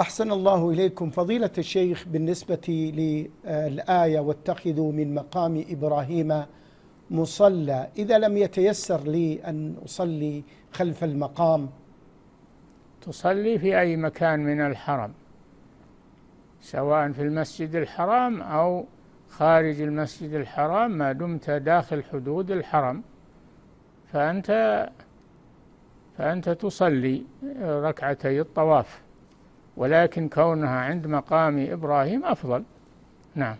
أحسن الله إليكم فضيلة الشيخ بالنسبة للآية واتخذوا من مقام إبراهيم مصلى إذا لم يتيسر لي أن أصلي خلف المقام تصلي في أي مكان من الحرم سواء في المسجد الحرام أو خارج المسجد الحرام ما دمت داخل حدود الحرم فأنت فأنت تصلي ركعتي الطواف ولكن كونها عند مقام إبراهيم أفضل نعم